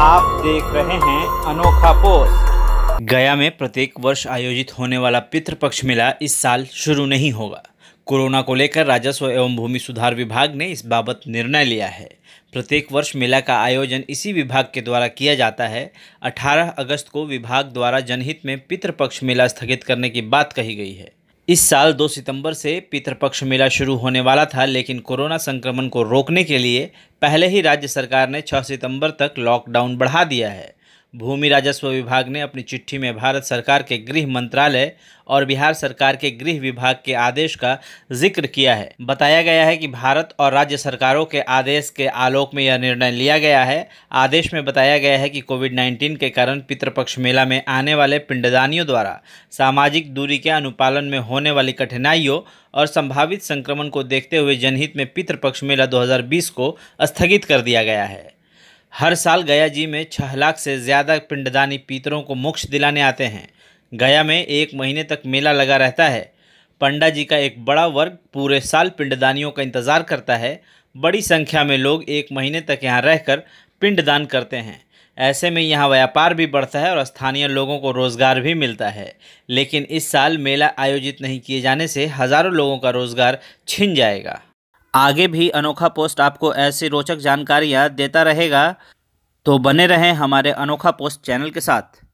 आप देख रहे हैं अनोखा पोस्ट गया में प्रत्येक वर्ष आयोजित होने वाला पितृपक्ष मेला इस साल शुरू नहीं होगा कोरोना को लेकर राजस्व एवं भूमि सुधार विभाग ने इस बाबत निर्णय लिया है प्रत्येक वर्ष मेला का आयोजन इसी विभाग के द्वारा किया जाता है 18 अगस्त को विभाग द्वारा जनहित में पितृपक्ष मेला स्थगित करने की बात कही गई है इस साल 2 सितंबर से पितृपक्ष मेला शुरू होने वाला था लेकिन कोरोना संक्रमण को रोकने के लिए पहले ही राज्य सरकार ने 6 सितंबर तक लॉकडाउन बढ़ा दिया है भूमि राजस्व विभाग ने अपनी चिट्ठी में भारत सरकार के गृह मंत्रालय और बिहार सरकार के गृह विभाग के आदेश का जिक्र किया है बताया गया है कि भारत और राज्य सरकारों के आदेश के आलोक में यह निर्णय लिया गया है आदेश में बताया गया है कि कोविड नाइन्टीन के कारण पितृपक्ष मेला में आने वाले पिंडदानियों द्वारा सामाजिक दूरी के अनुपालन में होने वाली कठिनाइयों और संभावित संक्रमण को देखते हुए जनहित में पितृपक्ष मेला 2020 को स्थगित कर दिया गया है हर साल गया जी में छह लाख से ज़्यादा पिंडदानी पितरों को मोक्ष दिलाने आते हैं गया में एक महीने तक मेला लगा रहता है पंडा जी का एक बड़ा वर्ग पूरे साल पिंडदानियों का इंतज़ार करता है बड़ी संख्या में लोग एक महीने तक यहाँ रहकर पिंडदान करते हैं ऐसे में यहाँ व्यापार भी बढ़ता है और स्थानीय लोगों को रोज़गार भी मिलता है लेकिन इस साल मेला आयोजित नहीं किए जाने से हज़ारों लोगों का रोज़गार छिन जाएगा आगे भी अनोखा पोस्ट आपको ऐसी रोचक जानकारियाँ देता रहेगा तो बने रहें हमारे अनोखा पोस्ट चैनल के साथ